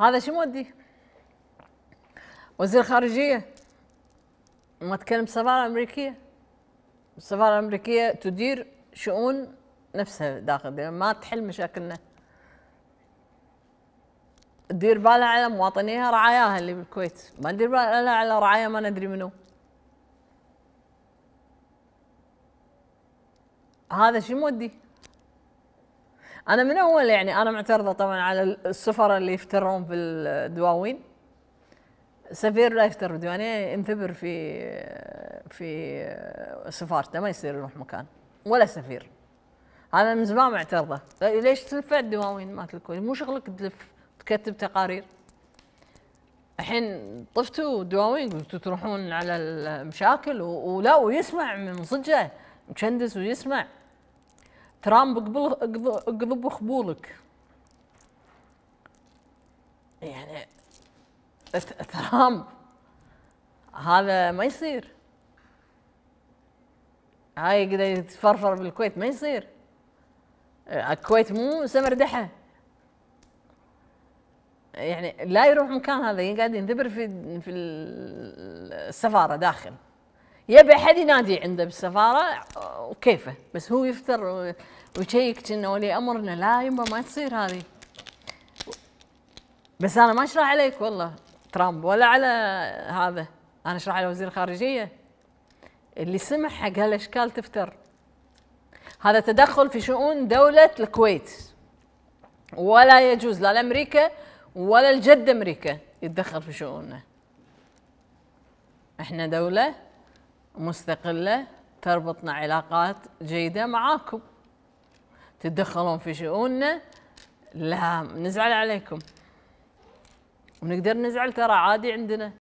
هذا شو مودي وزير خارجيه ما تكلم السفاره الامريكيه السفاره الامريكيه تدير شؤون نفسها داخل يعني ما تحل مشاكلنا تدير بالها على مواطنيها رعاياها اللي بالكويت ما تدير بالها على رعايا ما ندري منو هذا شو مودي انا من اول يعني انا معترضه طبعا على السفره اللي يفترون بالدواوين سفير لا يفتر بديوانيه يعني ينثبر في في سفارته ما يصير يروح مكان ولا سفير انا من زمان معترضه ليش تلف الدواوين مالت الكويت مو شغلك تلف تكتب تقارير الحين طفتوا دواوين قلتوا تروحون على المشاكل ولا ويسمع من صجه مشندس ويسمع ترامب قبل قضب خبولك يعني ترامب هذا ما يصير هاي يقدر يتفرفر بالكويت ما يصير الكويت مو دحة يعني لا يروح مكان هذا يقعد ينذبر في في السفاره داخل يبي احد ينادي عنده بالسفاره وكيفه بس هو يفتر ويشيك انه ولي امر انه لا يما ما تصير هذه بس انا ما اشرح عليك والله ترامب ولا على هذا انا اشرح على وزير الخارجيه اللي سمح حق هالاشكال تفتر هذا تدخل في شؤون دوله الكويت ولا يجوز لا لامريكا ولا الجد امريكا يتدخل في شؤوننا احنا دوله مستقلة تربطنا علاقات جيدة معاكم تتدخلون في شؤوننا لا نزعل عليكم ونقدر نزعل ترى عادي عندنا